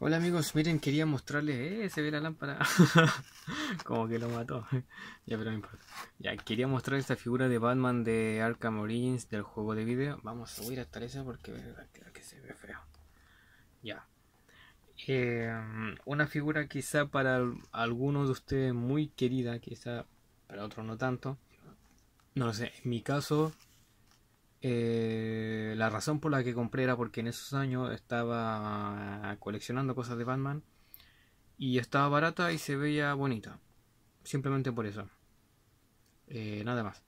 Hola amigos, miren, quería mostrarles... ¡Eh! Se ve la lámpara. Como que lo mató. ya, pero no importa. Ya, quería mostrar esta figura de Batman de Arkham Origins del juego de video. Vamos a subir hasta esa porque que se ve feo. Ya. Eh, una figura quizá para algunos de ustedes muy querida, quizá para otros no tanto. No lo sé, en mi caso eh, la razón por la que compré era porque en esos años estaba coleccionando cosas de Batman y estaba barata y se veía bonita. Simplemente por eso. Eh, nada más.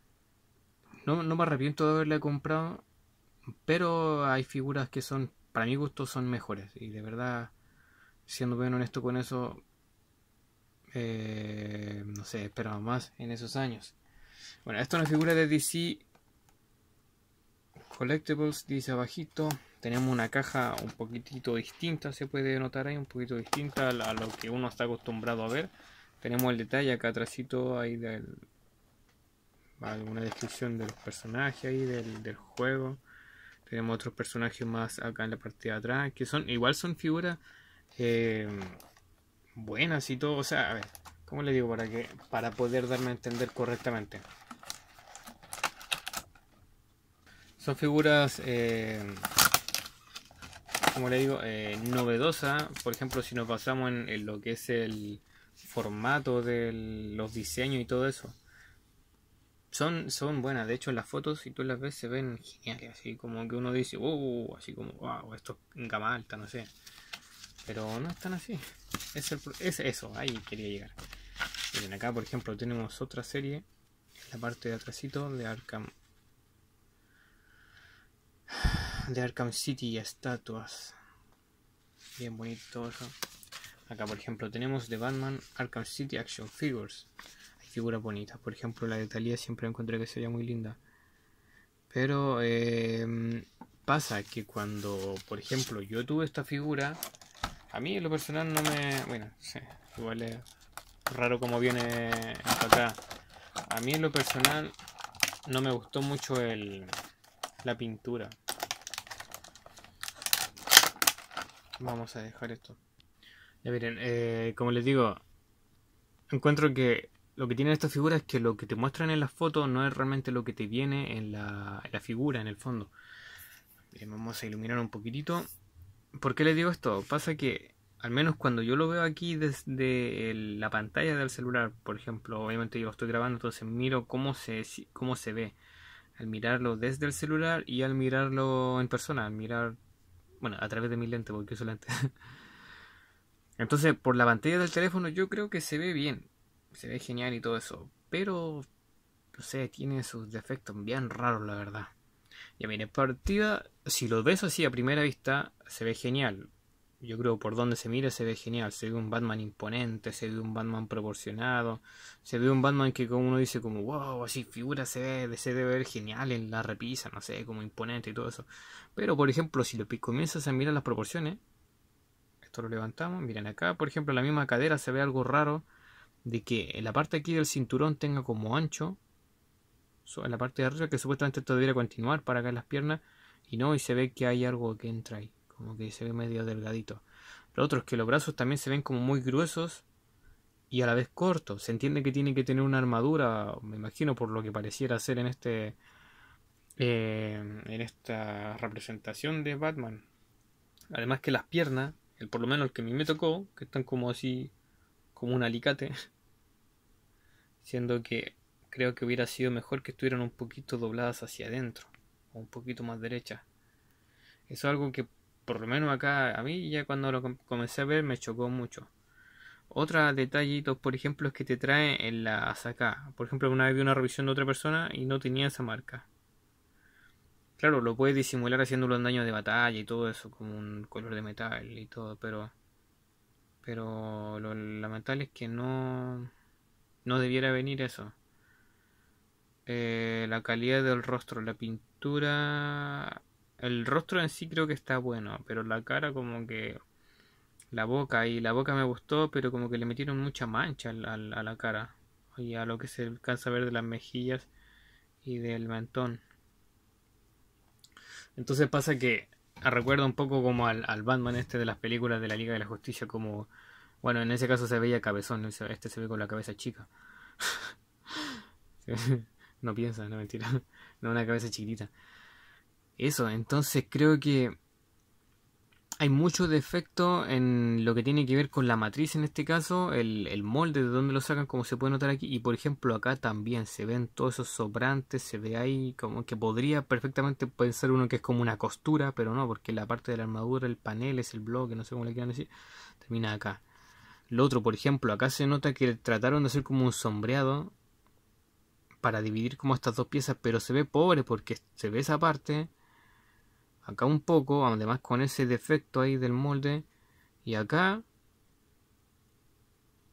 No, no me arrepiento de haberla comprado, pero hay figuras que son, para mi gusto, son mejores. Y de verdad, siendo bien honesto con eso, eh, no sé, esperaba más en esos años. Bueno, esto es una figura de DC collectibles dice abajito tenemos una caja un poquitito distinta se puede notar ahí un poquito distinta a lo que uno está acostumbrado a ver tenemos el detalle acá atrásito ahí alguna descripción de los personajes del, juego tenemos otros personajes más acá en la parte de atrás que son igual son figuras eh, buenas y todo o sea a ver cómo le digo para que para poder darme a entender correctamente Son figuras, eh, como le digo, eh, novedosas. Por ejemplo, si nos basamos en, lo que es el formato de los diseños y todo eso. Son, son buenas, de hecho las fotos si tú las ves se ven geniales, así como que uno dice, wow, uh, así como, wow, esto es gama alta, no sé. Pero no están así. Es, eso, ahí quería llegar. Miren, acá por ejemplo tenemos otra serie en la parte de atrásito de Arkham de Arkham City y estatuas. Bien bonito Acá, por ejemplo, tenemos de Batman Arkham City Action Figures. Hay figuras bonitas. Por ejemplo, la de Talía siempre encontré que sería muy linda. Pero em, pasa que cuando, por ejemplo, yo tuve esta figura, a mí en lo personal no me. Bueno, igual es raro como viene acá. A mí en lo personal no me gustó mucho el, la pintura. Vamos a dejar esto. Ya miren, eh, como les digo, encuentro que lo que tienen estas figuras es que lo que te muestran en las fotos no es realmente lo que te viene en la, figura, en el fondo. Eh, vamos a iluminar un poquitito. ¿Por qué les digo esto? Pasa que, al menos cuando yo lo veo aquí desde la pantalla del celular, por ejemplo, obviamente yo lo estoy grabando, entonces miro cómo se, cómo se ve al mirarlo desde el celular y al mirarlo en persona, al mirar bueno, a través de mi lente, porque uso lente. Entonces, por la pantalla del teléfono yo creo que se ve bien. Se ve genial y todo eso. Pero, no sé, tiene sus defectos bien raros, la verdad. Ya en partida, si lo ves así a primera vista, se ve genial. Yo creo por donde se mire se ve genial, se ve un Batman imponente, se ve un Batman proporcionado, se ve un Batman que como uno dice como wow, así figura se ve, se debe ver genial en la repisa, no sé, como imponente y todo eso. Pero por ejemplo, si lo comienzas a mirar las proporciones, esto lo levantamos, miren acá, por ejemplo, en la misma cadera se ve algo raro de que en la parte aquí del cinturón tenga como ancho, en la parte de arriba que supuestamente esto debería continuar para acá en las piernas, y no, y se ve que hay algo que entra ahí como que se ve medio delgadito. Lo otro es que los brazos también se ven como muy gruesos y a la vez cortos. Se entiende que tiene que tener una armadura, me imagino, por lo que pareciera ser en este. Eh, en esta representación de Batman. Además que las piernas, el, por lo menos el que a mí me tocó, que están como así, como un alicate. Siendo que creo que hubiera sido mejor que estuvieran un poquito dobladas hacia adentro, o un poquito más derechas. Eso es algo que por lo menos acá a mí ya cuando lo comencé a ver me chocó mucho. Otra detallito, por ejemplo, es que te trae en la acá. Por ejemplo, una vez vi una revisión de otra persona y no tenía esa marca. Claro, lo puedes disimular haciéndolo en daño de batalla y todo eso, como un color de metal y todo, pero. Pero lo lamentable es que no. No debiera venir eso. Eh, la calidad del rostro, la pintura el rostro en sí creo que está bueno, pero la cara como que... La boca, y la boca me gustó, pero como que le metieron mucha mancha a, la cara. Y a lo que se alcanza a ver de las mejillas y del mentón. Entonces pasa que ah, recuerda un poco como al, al, Batman este de las películas de la Liga de la Justicia, como, bueno, en ese caso se veía cabezón, este se ve con la cabeza chica. no piensa, no mentira, no una cabeza chiquitita eso, entonces creo que hay mucho defecto en lo que tiene que ver con la matriz en este caso, el, molde de donde lo sacan, como se puede notar aquí, y por ejemplo acá también se ven todos esos sobrantes, se ve ahí como que podría perfectamente pensar uno que es como una costura, pero no, porque la parte de la armadura, el panel, es el bloque, no sé cómo le quieran decir, termina acá. Lo otro, por ejemplo, acá se nota que trataron de hacer como un sombreado para dividir como estas dos piezas, pero se ve pobre porque se ve esa parte acá un poco, además con ese defecto ahí del molde, y acá,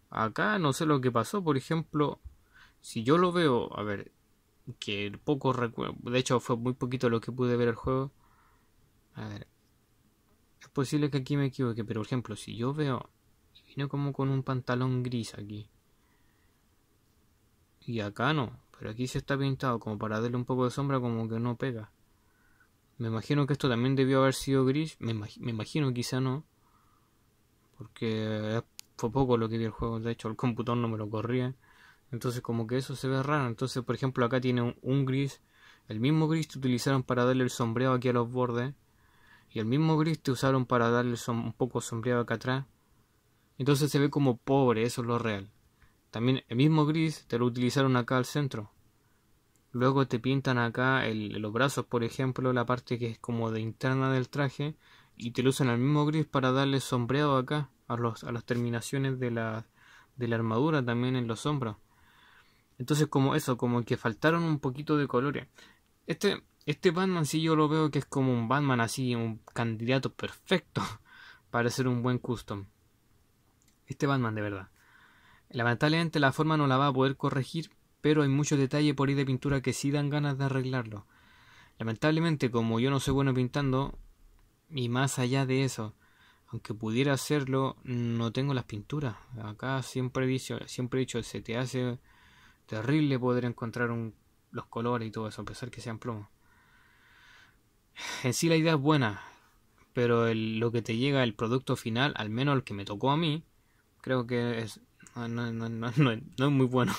acá no sé lo que pasó, por ejemplo, si yo lo veo, a ver, que poco recuerdo, de hecho fue muy poquito lo que pude ver el juego, a ver, es posible que aquí me equivoque, pero por ejemplo, si yo veo, vino como con un pantalón gris aquí, y acá no, pero aquí se está pintado como para darle un poco de sombra como que no pega. Me imagino que esto también debió haber sido gris. Me, imagino, quizá no. Porque eh, fue poco lo que vi el juego. De hecho, el computador no me lo corría. Entonces, como que eso se ve raro. Entonces, por ejemplo, acá tiene un, gris. El mismo gris te utilizaron para darle el sombreado aquí a los bordes. Y el mismo gris te usaron para darle un poco sombreado acá atrás. Entonces se ve como pobre, eso es lo real. También el mismo gris te lo utilizaron acá al centro. Luego te pintan acá los brazos, por ejemplo, la parte que es como de interna del traje, y te lo usan al mismo gris para darle sombreado acá, a, a las terminaciones de la, de la armadura también en los hombros. Entonces como eso, como que faltaron un poquito de colores. Este, este Batman si yo lo veo que es como un Batman así, un candidato perfecto para ser un buen custom. Este Batman de verdad. Lamentablemente la forma no la va a poder corregir pero hay muchos detalles por ahí de pintura que sí dan ganas de arreglarlo. Lamentablemente, como yo no soy bueno pintando, y más allá de eso, aunque pudiera hacerlo, no tengo las pinturas. Acá siempre he dicho, siempre dicho, se te hace terrible poder encontrar los colores y todo eso, a pesar que sean plomo. En sí la idea es buena, pero lo que te llega, el producto final, al menos el que me tocó a mí, creo que es, no, no es muy bueno.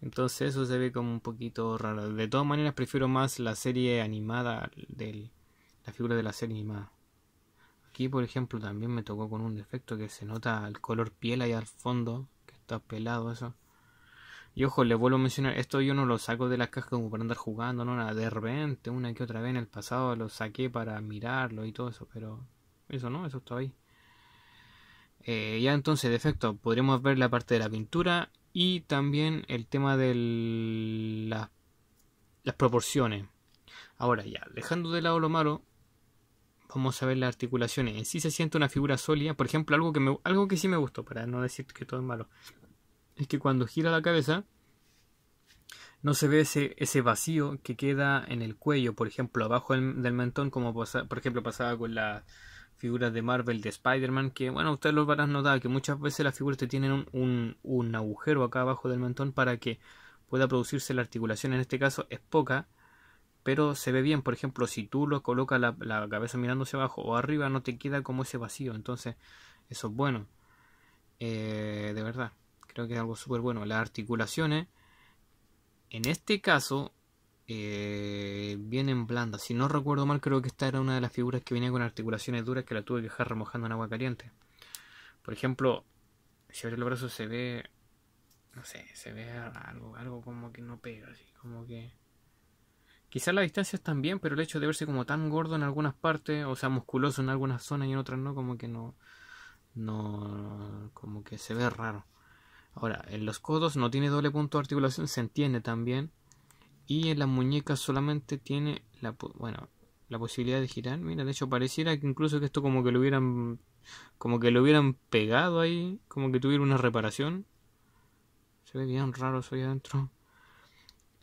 Entonces eso se ve como un poquito raro. De todas maneras prefiero más la serie animada del la figura de la serie animada. Aquí por ejemplo también me tocó con un defecto que se nota el color piel ahí al fondo, que está pelado eso. Y ojo, les vuelvo a mencionar, esto yo no lo saco de las cajas como para andar jugando, no nada. De repente, una que otra vez en el pasado lo saqué para mirarlo y todo eso, pero eso no, eso está ahí. Eh, ya entonces, defecto, podríamos ver la parte de la pintura y también el tema de la, las proporciones. Ahora ya, dejando de lado lo malo, vamos a ver las articulaciones. En sí se siente una figura sólida. Por ejemplo, algo que, algo que sí me gustó, para no decir que todo es malo, es que cuando gira la cabeza no se ve ese, ese vacío que queda en el cuello, por ejemplo, abajo del, mentón, como por ejemplo pasaba con la figuras de Marvel, de Spider-Man, que bueno, ustedes los van a notar que muchas veces las figuras te tienen un, un, agujero acá abajo del mentón para que pueda producirse la articulación, en este caso es poca, pero se ve bien, por ejemplo, si tú lo colocas la, cabeza mirándose abajo o arriba, no te queda como ese vacío, entonces eso es bueno, eh, de verdad, creo que es algo súper bueno, las articulaciones, en este caso, eh, en blanda Si no recuerdo mal, creo que esta era una de las figuras que venía con articulaciones duras que la tuve que dejar remojando en agua caliente. Por ejemplo, si abre el brazo se ve, no sé, se ve algo, algo como que no pega, así como que... Quizás distancia distancias bien pero el hecho de verse como tan gordo en algunas partes, o sea, musculoso en algunas zonas y en otras no, como que no, no, como que se ve raro. Ahora, en los codos no tiene doble punto de articulación, se entiende también, y en las muñecas solamente tiene la, bueno, la posibilidad de girar. Mira, de hecho pareciera que incluso que esto como que lo hubieran como que lo hubieran pegado ahí, como que tuviera una reparación. Se ve bien raro eso ahí adentro.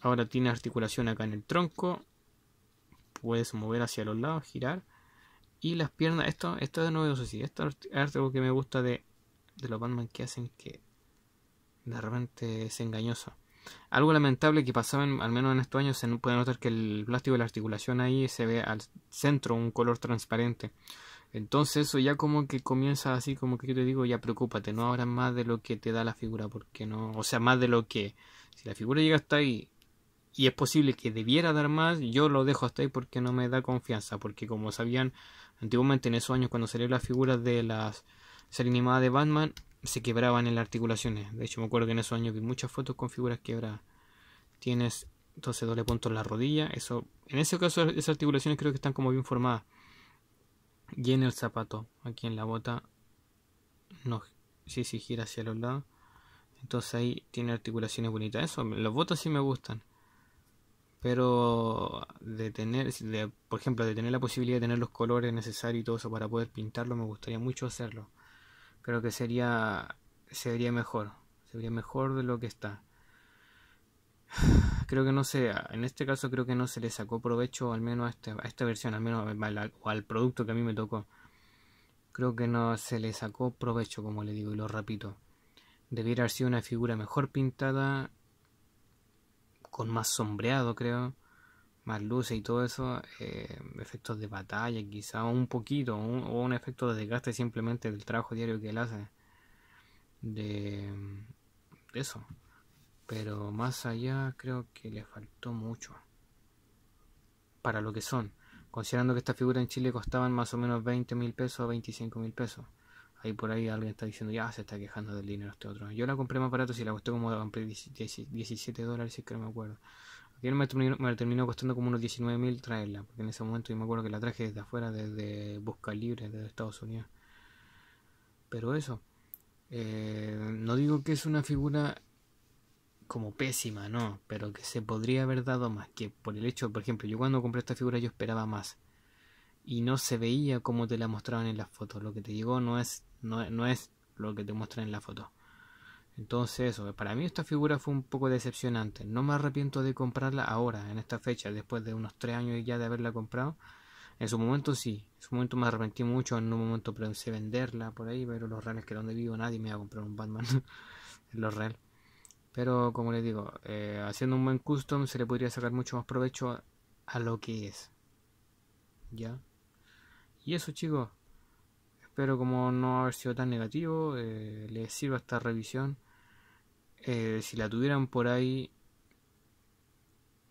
Ahora tiene articulación acá en el tronco. Puedes mover hacia los lados, girar. Y las piernas, esto, esto es sé sí. Esto es algo que me gusta de, de los Batman que hacen que de repente es engañoso. Algo lamentable que pasaba, al menos en estos años, se puede notar que el plástico de la articulación ahí se ve al centro un color transparente. Entonces eso ya como que comienza así, como que yo te digo, ya preocúpate, no habrá más de lo que te da la figura, porque no, o sea, más de lo que, si la figura llega hasta ahí y es posible que debiera dar más, yo lo dejo hasta ahí porque no me da confianza, porque como sabían antiguamente en esos años cuando salieron las figuras de las serie animada de Batman, se quebraban en las articulaciones. De hecho, me acuerdo que en esos años vi muchas fotos con figuras quebradas. Tienes entonces doble punto en la rodilla. Eso, en ese caso, esas articulaciones creo que están como bien formadas. Y en el zapato, aquí en la bota, no, si sí, gira hacia los lados. Entonces ahí tiene articulaciones bonitas. Eso, los botas sí me gustan. Pero de tener, por ejemplo, de tener la posibilidad de tener los colores necesarios y todo eso para poder pintarlo, me gustaría mucho hacerlo creo que sería se mejor sería mejor de lo que está creo que no se en este caso creo que no se le sacó provecho al menos a, este, esta versión al menos al, al, producto que a mí me tocó creo que no se le sacó provecho como le digo y lo repito debiera haber sido una figura mejor pintada con más sombreado creo más luces y todo eso, eh, efectos de batalla, quizá un poquito, o un efecto de desgaste simplemente del trabajo diario que él hace. De, eso. Pero más allá creo que le faltó mucho. Para lo que son. Considerando que esta figura en Chile costaban más o menos 20 mil pesos a 25 mil pesos. Ahí por ahí alguien está diciendo, ya se está quejando del dinero este otro. Yo la compré más barato si la costó como 17 dólares, si es que no me acuerdo. Y me terminó, me terminó costando como unos 19.000 traerla, porque en ese momento yo me acuerdo que la traje desde afuera, desde Busca Libre, desde Estados Unidos. Pero eso, eh, no digo que es una figura como pésima, no, pero que se podría haber dado más, que por el hecho, por ejemplo, yo cuando compré esta figura yo esperaba más y no se veía como te la mostraban en las fotos, lo que te llegó no es, no, no es lo que te muestran en la foto. Entonces eso, para mí esta figura fue un poco decepcionante. No me arrepiento de comprarla ahora, en esta fecha, después de unos tres años y ya de haberla comprado. En su momento sí, en su momento me arrepentí mucho, en un momento pensé venderla por ahí, pero los reales que donde vivo nadie me va a comprar un Batman. los real. Pero como les digo, eh, haciendo un buen custom se le podría sacar mucho más provecho a, a lo que es. ¿Ya? Y eso chicos. Pero como no haber sido tan negativo, eh, les sirva esta revisión. Eh, si la tuvieran por ahí,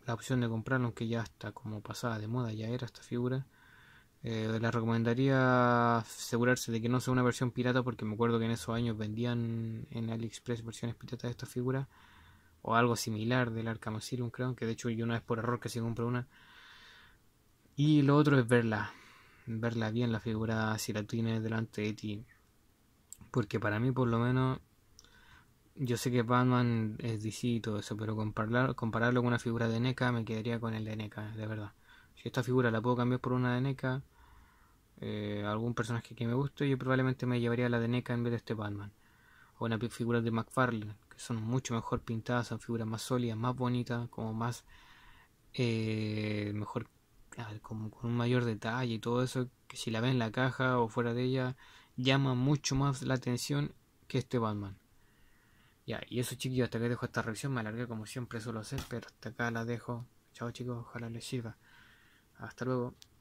la opción de comprarla, aunque ya está como pasada de moda, ya era esta figura. Eh, les recomendaría asegurarse de que no sea una versión pirata, porque me acuerdo que en esos años vendían en AliExpress versiones piratas de esta figura, o algo similar del Arkham Asylum, creo, que de hecho yo una vez por error que se compré una. Y lo otro es verla verla bien la figura si la tienes delante de ti. Porque para mí, por lo menos, yo sé que Batman es DC y todo eso, pero compararlo con una figura de NECA me quedaría con el de NECA, de verdad. Si esta figura la puedo cambiar por una de NECA, eh, algún personaje que me guste, yo probablemente me llevaría la de NECA en vez de este Batman. O una figura de McFarlane, que son mucho mejor pintadas, son figuras más sólidas, más bonitas, como más eh, Mejor mejor como con un mayor detalle y todo eso, que si la ve en la caja o fuera de ella, llama mucho más la atención que este Batman. Ya, y eso chiquillos, hasta que dejo esta revisión, me alargué como siempre suelo hacer, pero hasta acá la dejo. Chao chicos, ojalá les sirva. Hasta luego.